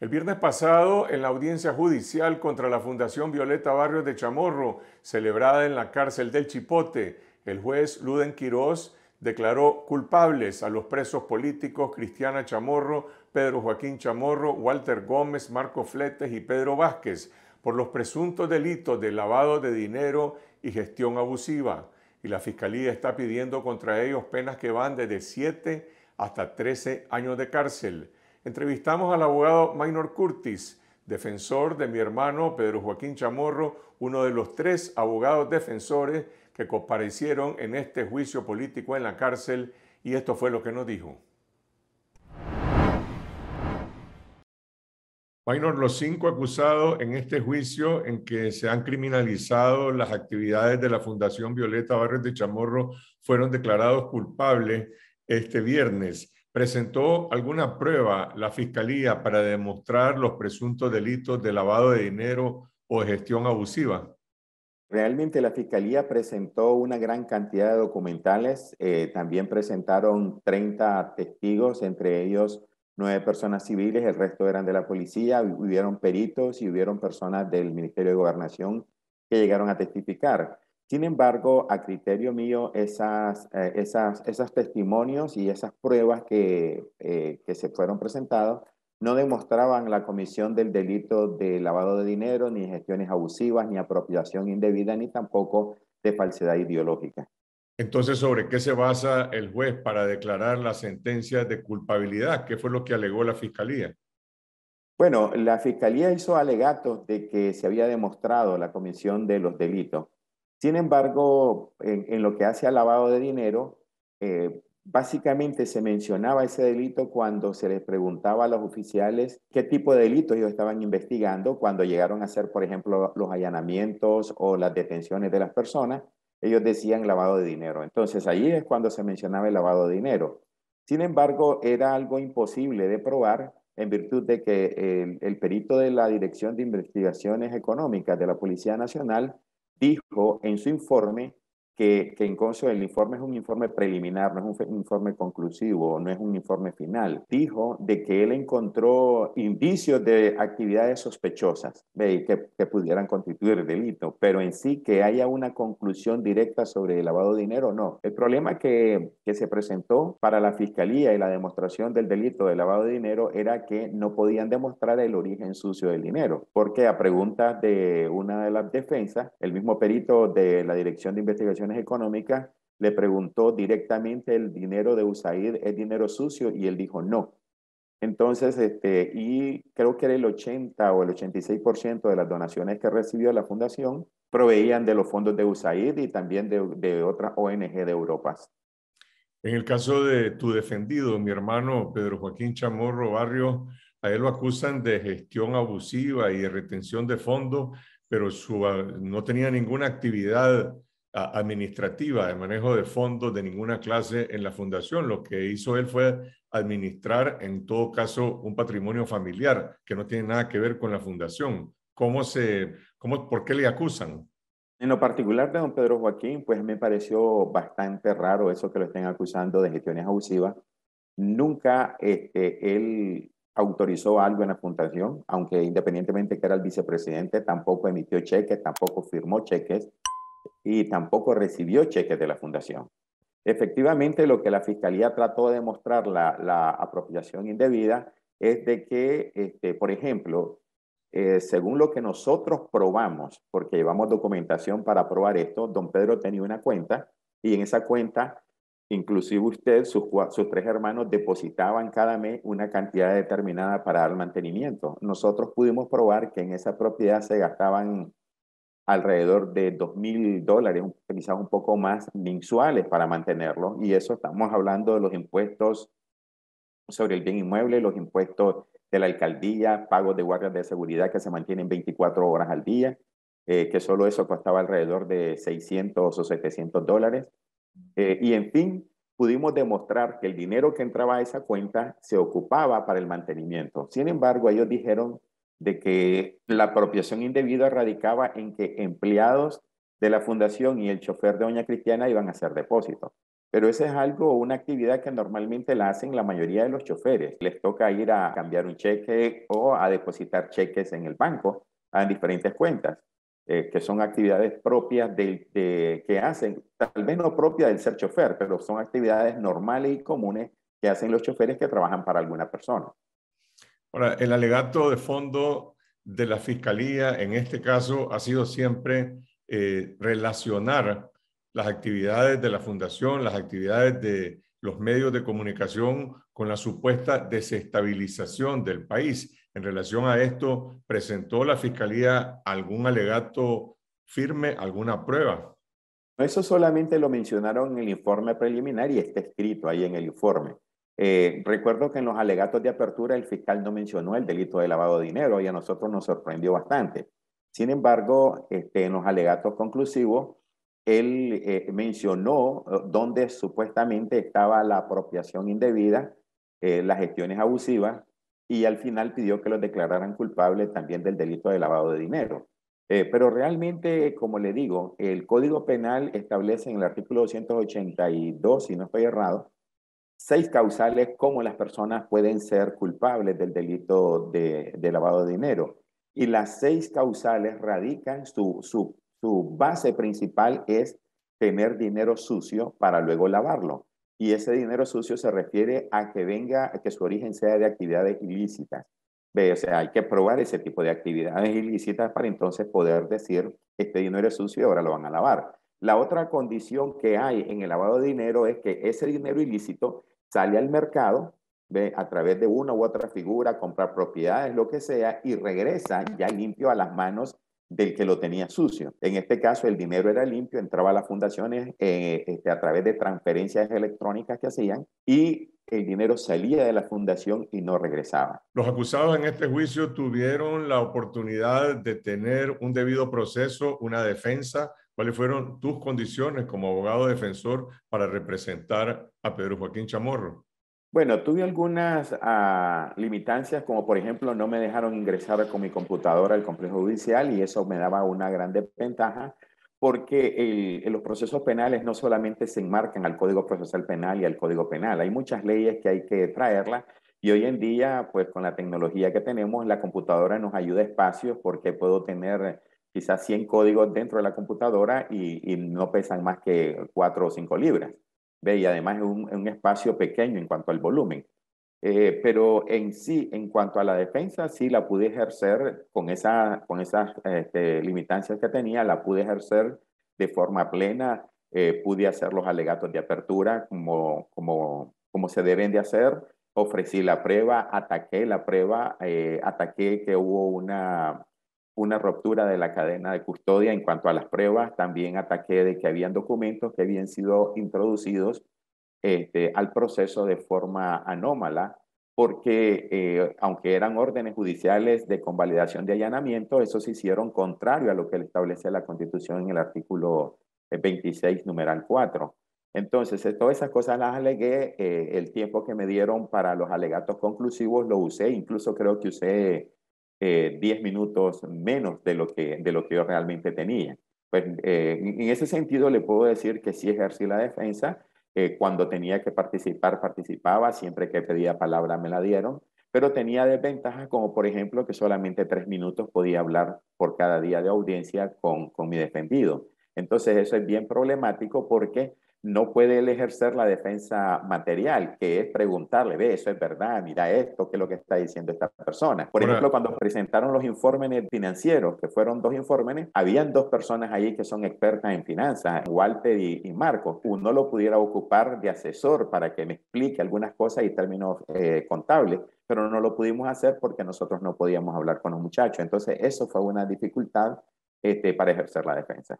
El viernes pasado, en la audiencia judicial contra la Fundación Violeta Barrios de Chamorro, celebrada en la cárcel del Chipote, el juez Luden Quiroz declaró culpables a los presos políticos Cristiana Chamorro, Pedro Joaquín Chamorro, Walter Gómez, Marco Fletes y Pedro Vázquez por los presuntos delitos de lavado de dinero y gestión abusiva. Y la Fiscalía está pidiendo contra ellos penas que van desde 7 hasta 13 años de cárcel. Entrevistamos al abogado Maynor Curtis, defensor de mi hermano Pedro Joaquín Chamorro, uno de los tres abogados defensores que comparecieron en este juicio político en la cárcel, y esto fue lo que nos dijo. Maynor, los cinco acusados en este juicio en que se han criminalizado las actividades de la Fundación Violeta Barrios de Chamorro fueron declarados culpables este viernes presentó alguna prueba la Fiscalía para demostrar los presuntos delitos de lavado de dinero o gestión abusiva? Realmente la Fiscalía presentó una gran cantidad de documentales, eh, también presentaron 30 testigos, entre ellos nueve personas civiles, el resto eran de la policía, hubieron peritos y hubieron personas del Ministerio de Gobernación que llegaron a testificar. Sin embargo, a criterio mío, esas, eh, esas, esos testimonios y esas pruebas que, eh, que se fueron presentados no demostraban la comisión del delito de lavado de dinero, ni gestiones abusivas, ni apropiación indebida, ni tampoco de falsedad ideológica. Entonces, ¿sobre qué se basa el juez para declarar la sentencia de culpabilidad? ¿Qué fue lo que alegó la fiscalía? Bueno, la fiscalía hizo alegatos de que se había demostrado la comisión de los delitos. Sin embargo, en, lo que hace al lavado de dinero, eh, básicamente se mencionaba ese delito cuando se les preguntaba a los oficiales qué tipo de delitos ellos estaban investigando cuando llegaron a hacer, por ejemplo, los allanamientos o las detenciones de las personas. Ellos decían lavado de dinero. Entonces, ahí es cuando se mencionaba el lavado de dinero. Sin embargo, era algo imposible de probar en virtud de que el perito de la Dirección de Investigaciones Económicas de la Policía Nacional dijo en su informe que, que en el informe es un informe preliminar, no es un informe conclusivo, no es un informe final. Dijo de que él encontró indicios de actividades sospechosas ¿ve? Que, que, pudieran constituir delito, pero en sí que haya una conclusión directa sobre el lavado de dinero, no. El problema que, que se presentó para la fiscalía y la demostración del delito de lavado de dinero era que no podían demostrar el origen sucio del dinero, porque a preguntas de una de las defensas, el mismo perito de la Dirección de Investigación económica económicas, le preguntó directamente el dinero de USAID es dinero sucio y él dijo no. Entonces, este, y creo que era el 80 o el 86% de las donaciones que recibió la fundación proveían de los fondos de USAID y también de, otras ONG de Europa. En el caso de tu defendido, mi hermano Pedro Joaquín Chamorro Barrio, a él lo acusan de gestión abusiva y de retención de fondos, pero no tenía ninguna actividad administrativa de manejo de fondos de ninguna clase en la fundación. Lo que hizo él fue administrar, en todo caso, un patrimonio familiar que no tiene nada que ver con la fundación. ¿Cómo se, cómo, ¿Por qué le acusan? En lo particular de don Pedro Joaquín, pues me pareció bastante raro eso que lo estén acusando de gestiones abusivas. Nunca este, él autorizó algo en la fundación, aunque independientemente que era el vicepresidente, tampoco emitió cheques, tampoco firmó cheques y tampoco recibió cheques de la fundación. Efectivamente, lo que la Fiscalía trató de demostrar la, apropiación indebida es de que, este, por ejemplo, eh, según lo que nosotros probamos, porque llevamos documentación para probar esto, don Pedro tenía una cuenta y en esa cuenta, inclusive usted, sus, sus tres hermanos depositaban cada mes una cantidad determinada para el mantenimiento. Nosotros pudimos probar que en esa propiedad se gastaban alrededor de dos mil dólares, quizás un poco más mensuales para mantenerlo. Y eso estamos hablando de los impuestos sobre el bien inmueble, los impuestos de la alcaldía, pagos de guardias de seguridad que se mantienen 24 horas al día, eh, que solo eso costaba alrededor de 600 o 700 dólares. Eh, y en fin, pudimos demostrar que el dinero que entraba a esa cuenta se ocupaba para el mantenimiento. Sin embargo, ellos dijeron de que la apropiación indebida radicaba en que empleados de la fundación y el chofer de Doña Cristiana iban a hacer depósitos. Pero esa es algo, una actividad que normalmente la hacen la mayoría de los choferes. Les toca ir a cambiar un cheque o a depositar cheques en el banco, en diferentes cuentas, eh, que son actividades propias que hacen, tal vez no propias del ser chofer, pero son actividades normales y comunes que hacen los choferes que trabajan para alguna persona. Ahora, el alegato de fondo de la Fiscalía en este caso ha sido siempre eh, relacionar las actividades de la Fundación, las actividades de los medios de comunicación con la supuesta desestabilización del país. En relación a esto, ¿presentó la Fiscalía algún alegato firme, alguna prueba? Eso solamente lo mencionaron en el informe preliminar y está escrito ahí en el informe. Eh, recuerdo que en los alegatos de apertura el fiscal no mencionó el delito de lavado de dinero y a nosotros nos sorprendió bastante. Sin embargo, este, en los alegatos conclusivos, él eh, mencionó eh, dónde supuestamente estaba la apropiación indebida, las gestiones abusivas, y al final pidió que los declararan culpables también del delito de lavado de dinero. pero realmente, como le digo, el Código Penal establece en el artículo 282, si no estoy errado, seis causales cómo las personas pueden ser culpables del delito de, lavado de dinero. Y las seis causales radican, su, su, base principal es tener dinero sucio para luego lavarlo. Y ese dinero sucio se refiere a que venga, a que su origen sea de actividades ilícitas. O sea, hay que probar ese tipo de actividades ilícitas para entonces poder decir, este dinero es sucio y ahora lo van a lavar. La otra condición que hay en el lavado de dinero es que ese dinero ilícito sale al mercado ¿ve? a través de una u otra figura, comprar propiedades, lo que sea, y regresa ya limpio a las manos del que lo tenía sucio. En este caso, el dinero era limpio, entraba a las fundaciones eh, este, a través de transferencias electrónicas que hacían y el dinero salía de la fundación y no regresaba. Los acusados en este juicio tuvieron la oportunidad de tener un debido proceso, una defensa, ¿Cuáles fueron tus condiciones como abogado defensor para representar a Pedro Joaquín Chamorro? Bueno, tuve algunas ah, limitancias, como por ejemplo no me dejaron ingresar con mi computadora al complejo judicial y eso me daba una gran desventaja porque los procesos penales no solamente se enmarcan al Código Procesal Penal y al Código Penal, hay muchas leyes que hay que traerlas y hoy en día, pues con la tecnología que tenemos, la computadora nos ayuda espacios porque puedo tener quizás 100 códigos dentro de la computadora y, no pesan más que 4 o 5 libras. ¿Ve? Y además es un, espacio pequeño en cuanto al volumen. Eh, pero en sí, en cuanto a la defensa, sí la pude ejercer con, esa, con esas este, limitancias que tenía, la pude ejercer de forma plena, eh, pude hacer los alegatos de apertura como, como, como se deben de hacer, ofrecí la prueba, ataqué la prueba, eh, ataqué que hubo una una ruptura de la cadena de custodia en cuanto a las pruebas. También ataqué de que habían documentos que habían sido introducidos este, al proceso de forma anómala, porque eh, aunque eran órdenes judiciales de convalidación de allanamiento, esos se hicieron contrario a lo que establece la Constitución en el artículo 26, numeral 4. Entonces, eh, todas esas cosas las alegué, eh, el tiempo que me dieron para los alegatos conclusivos lo usé, incluso creo que usé 10 eh, minutos menos de lo, que, de lo que yo realmente tenía. Pues, eh, en ese sentido le puedo decir que sí ejercí la defensa. Eh, cuando tenía que participar, participaba. Siempre que pedía palabra me la dieron. Pero tenía desventajas como, por ejemplo, que solamente tres minutos podía hablar por cada día de audiencia con, con mi defendido. Entonces eso es bien problemático porque no puede él ejercer la defensa material, que es preguntarle, ve, eso es verdad, mira esto, qué es lo que está diciendo esta persona. Por ejemplo, cuando presentaron los informes financieros, que fueron dos informes, habían dos personas allí que son expertas en finanzas, Walter y, y Marcos. Uno lo pudiera ocupar de asesor para que me explique algunas cosas y términos eh, contables, pero no lo pudimos hacer porque nosotros no podíamos hablar con los muchachos. Entonces, eso fue una dificultad este, para ejercer la defensa.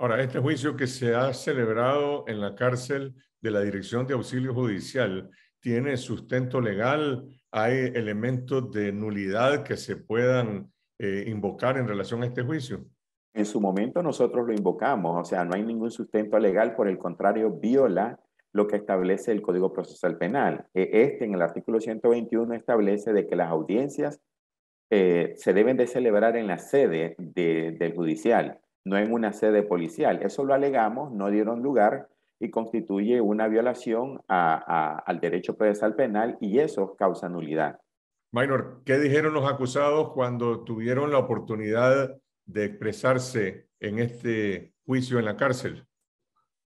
Ahora, este juicio que se ha celebrado en la cárcel de la Dirección de Auxilio Judicial tiene sustento legal, hay elementos de nulidad que se puedan eh, invocar en relación a este juicio. En su momento nosotros lo invocamos, o sea, no hay ningún sustento legal, por el contrario, viola lo que establece el Código Procesal Penal. E, este en el artículo 121 establece de que las audiencias eh, se deben de celebrar en la sede del judicial no en una sede policial. Eso lo alegamos, no dieron lugar y constituye una violación al derecho procesal penal y eso causa nulidad. Minor, ¿qué dijeron los acusados cuando tuvieron la oportunidad de expresarse en este juicio en la cárcel?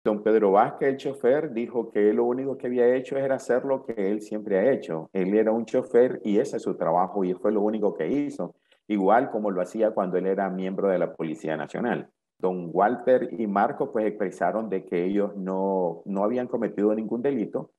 Don Pedro Vázquez, el chofer, dijo que lo único que había hecho era hacer lo que él siempre ha hecho. Él era un chofer y ese es su trabajo y fue lo único que hizo igual como lo hacía cuando él era miembro de la Policía Nacional. Don Walter y Marco pues expresaron de que ellos no, no habían cometido ningún delito,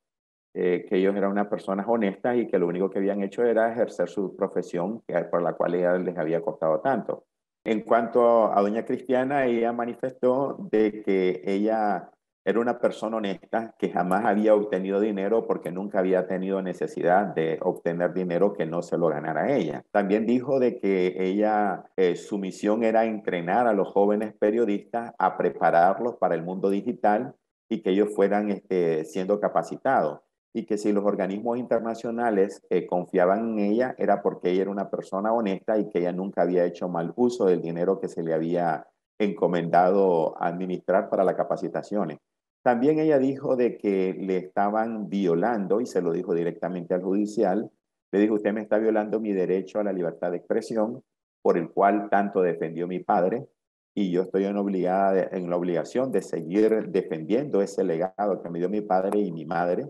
eh, que ellos eran unas personas honestas y que lo único que habían hecho era ejercer su profesión por la cual ella les había costado tanto. En cuanto a doña Cristiana, ella manifestó de que ella era una persona honesta que jamás había obtenido dinero porque nunca había tenido necesidad de obtener dinero que no se lo ganara ella. También dijo de que ella, eh, su misión era entrenar a los jóvenes periodistas a prepararlos para el mundo digital y que ellos fueran este, siendo capacitados y que si los organismos internacionales eh, confiaban en ella era porque ella era una persona honesta y que ella nunca había hecho mal uso del dinero que se le había encomendado administrar para las capacitaciones. También ella dijo de que le estaban violando, y se lo dijo directamente al judicial, le dijo, usted me está violando mi derecho a la libertad de expresión, por el cual tanto defendió mi padre, y yo estoy en, obligada en la obligación de seguir defendiendo ese legado que me dio mi padre y mi madre,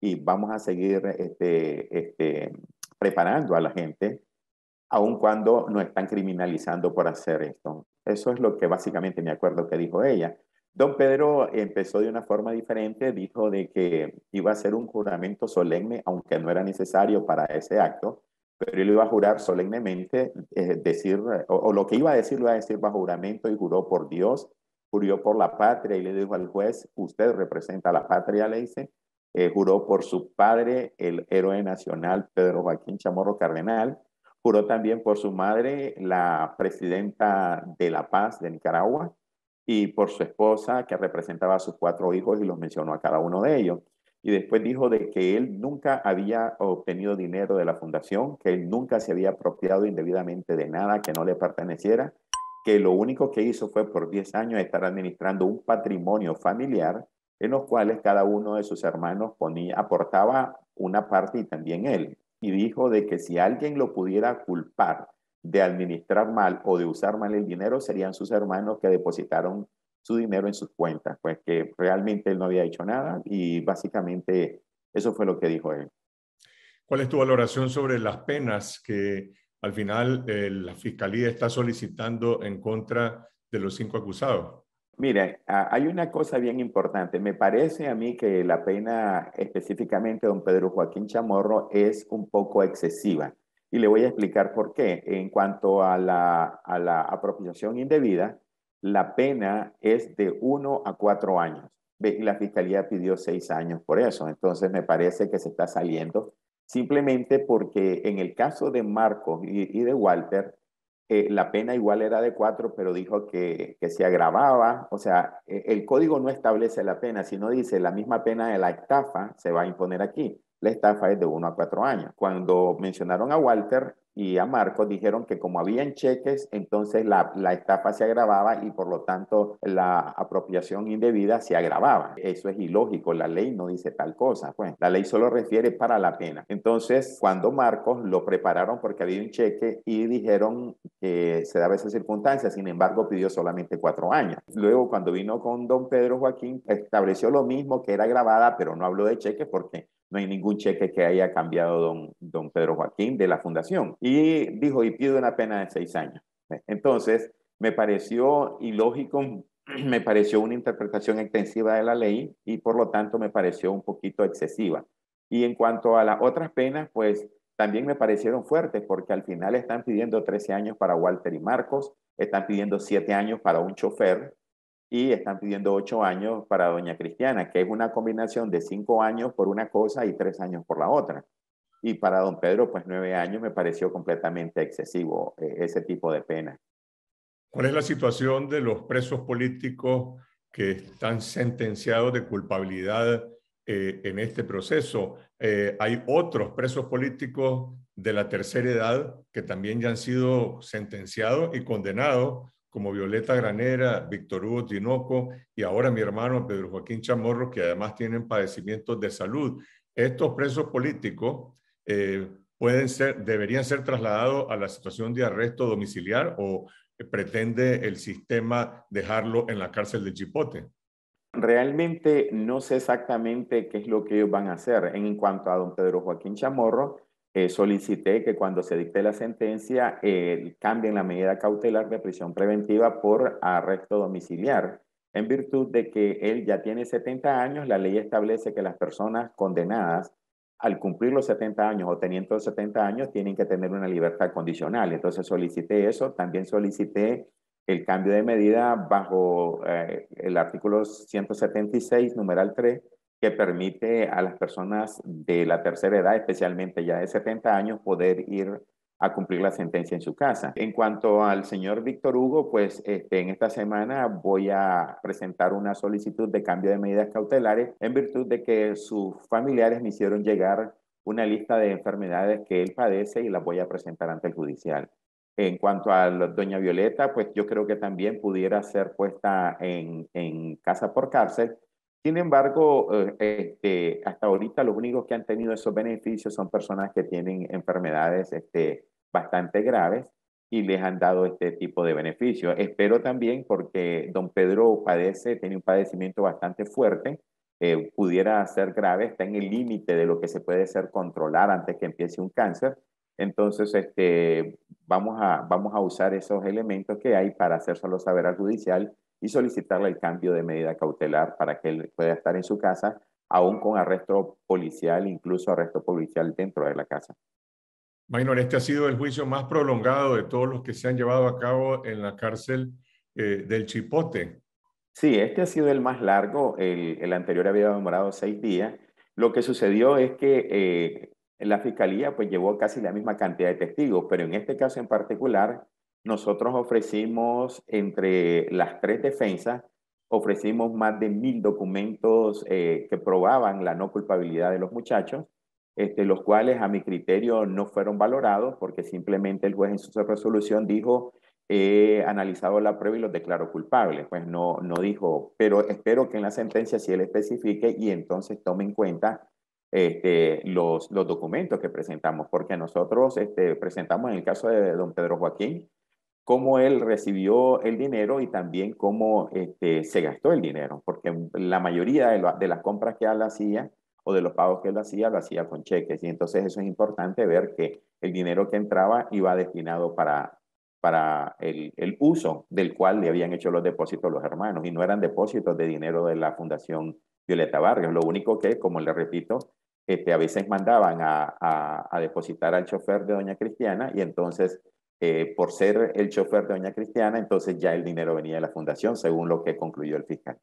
y vamos a seguir este, este, preparando a la gente, aun cuando nos están criminalizando por hacer esto. Eso es lo que básicamente me acuerdo que dijo ella. Don Pedro empezó de una forma diferente, dijo de que iba a hacer un juramento solemne, aunque no era necesario para ese acto, pero él iba a jurar solemnemente, eh, decir, o, lo que iba a decir lo iba a decir bajo juramento y juró por Dios, juró por la patria y le dijo al juez, usted representa a la patria, le dice, eh, juró por su padre, el héroe nacional Pedro Joaquín Chamorro Cardenal, juró también por su madre, la presidenta de La Paz de Nicaragua, y por su esposa que representaba a sus cuatro hijos y los mencionó a cada uno de ellos. Y después dijo de que él nunca había obtenido dinero de la fundación, que él nunca se había apropiado indebidamente de nada que no le perteneciera, que lo único que hizo fue por 10 años estar administrando un patrimonio familiar en los cuales cada uno de sus hermanos ponía, aportaba una parte y también él. Y dijo de que si alguien lo pudiera culpar de administrar mal o de usar mal el dinero serían sus hermanos que depositaron su dinero en sus cuentas, pues que realmente él no había hecho nada y básicamente eso fue lo que dijo él. ¿Cuál es tu valoración sobre las penas que al final eh, la fiscalía está solicitando en contra de los cinco acusados? Mire, hay una cosa bien importante. Me parece a mí que la pena específicamente de don Pedro Joaquín Chamorro es un poco excesiva. Y le voy a explicar por qué. En cuanto a la, apropiación indebida, la pena es de uno a cuatro años. la fiscalía pidió seis años por eso. Entonces me parece que se está saliendo simplemente porque en el caso de Marcos y, de Walter, eh, la pena igual era de cuatro, pero dijo que, se agravaba. O sea, e, el código no establece la pena, sino dice la misma pena de la estafa se va a imponer aquí. La estafa es de 1 a cuatro años. Cuando mencionaron a Walter y a Marcos, dijeron que como habían cheques, entonces la, la estafa se agravaba y por lo tanto la apropiación indebida se agravaba. Eso es ilógico, la ley no dice tal cosa, pues la ley solo refiere para la pena. Entonces, cuando Marcos lo prepararon porque había un cheque y dijeron que se daba esa circunstancia, sin embargo pidió solamente cuatro años. Luego, cuando vino con don Pedro Joaquín, estableció lo mismo, que era agravada, pero no habló de cheques porque no hay ningún cheque que haya cambiado don, don Pedro Joaquín de la fundación. Y dijo, y pido una pena de seis años. Eh, entonces, me pareció ilógico, me pareció una interpretación extensiva de la ley y por lo tanto me pareció un poquito excesiva. Y en cuanto a las otras penas, pues también me parecieron fuertes porque al final están pidiendo 13 años para Walter y Marcos, están pidiendo 7 años para un chofer y están pidiendo ocho años para Doña Cristiana, que es una combinación de cinco años por una cosa y tres años por la otra. Y para don Pedro, pues nueve años me pareció completamente excesivo eh, ese tipo de pena. ¿Cuál es la situación de los presos políticos que están sentenciados de culpabilidad eh, en este proceso? Eh, hay otros presos políticos de la tercera edad que también ya han sido sentenciados y condenados como Violeta Granera, Víctor Hugo Tinoco y ahora mi hermano Pedro Joaquín Chamorro, que además tienen padecimientos de salud. Estos presos políticos eh, pueden ser, deberían ser trasladados a la situación de arresto domiciliar o pretende el sistema dejarlo en la cárcel de Chipote. Realmente no sé exactamente qué es lo que ellos van a hacer. En cuanto a don Pedro Joaquín Chamorro, eh, solicité que cuando se dicte la sentencia el eh, cambien la medida cautelar de prisión preventiva por arresto domiciliar, en virtud de que él ya tiene 70 años, la ley establece que las personas condenadas al cumplir los 70 años o teniendo 70 años tienen que tener una libertad condicional. Entonces solicité eso, también solicité el cambio de medida bajo eh, el artículo 176, numeral 3, que permite a las personas de la tercera edad, especialmente ya de 70 años, poder ir a cumplir la sentencia en su casa. En cuanto al señor Víctor Hugo, pues este, en esta semana voy a presentar una solicitud de cambio de medidas cautelares en virtud de que sus familiares me hicieron llegar una lista de enfermedades que él padece y las voy a presentar ante el judicial. En cuanto a doña Violeta, pues yo creo que también pudiera ser puesta en, en casa por cárcel sin embargo, eh, este, hasta ahorita los únicos que han tenido esos beneficios son personas que tienen enfermedades este, bastante graves y les han dado este tipo de beneficios. Espero también, porque don Pedro padece, tiene un padecimiento bastante fuerte, eh, pudiera ser grave, está en el límite de lo que se puede ser controlar antes que empiece un cáncer. Entonces, este, vamos, a, usar esos elementos que hay para hacérselo saber al judicial y solicitarle el cambio de medida cautelar para que él pueda estar en su casa, aún con arresto policial, incluso arresto policial dentro de la casa. Maynor, este ha sido el juicio más prolongado de todos los que se han llevado a cabo en la cárcel eh, del Chipote. Sí, este ha sido el más largo, el, anterior había demorado seis días. Lo que sucedió es que eh, la fiscalía pues llevó casi la misma cantidad de testigos, pero en este caso en particular nosotros ofrecimos entre las tres defensas, ofrecimos más de mil documentos eh, que probaban la no culpabilidad de los muchachos, este, los cuales a mi criterio no fueron valorados porque simplemente el juez en su resolución dijo, he analizado la prueba y los declaro culpables. Pues no, no dijo, pero espero que en la sentencia sí él especifique y entonces tome en cuenta este, los, los documentos que presentamos, porque nosotros este, presentamos en el caso de don Pedro Joaquín cómo él recibió el dinero y también cómo este, se gastó el dinero, porque la mayoría de, las compras que él hacía o de los pagos que él hacía, lo hacía con cheques. Y entonces eso es importante ver que el dinero que entraba iba destinado para, para el, uso del cual le habían hecho los depósitos los hermanos y no eran depósitos de dinero de la Fundación Violeta Barrios. Lo único que, como le repito, este, a veces mandaban a, a depositar al chofer de Doña Cristiana y entonces eh, por ser el chofer de Doña Cristiana, entonces ya el dinero venía de la fundación, según lo que concluyó el fiscal.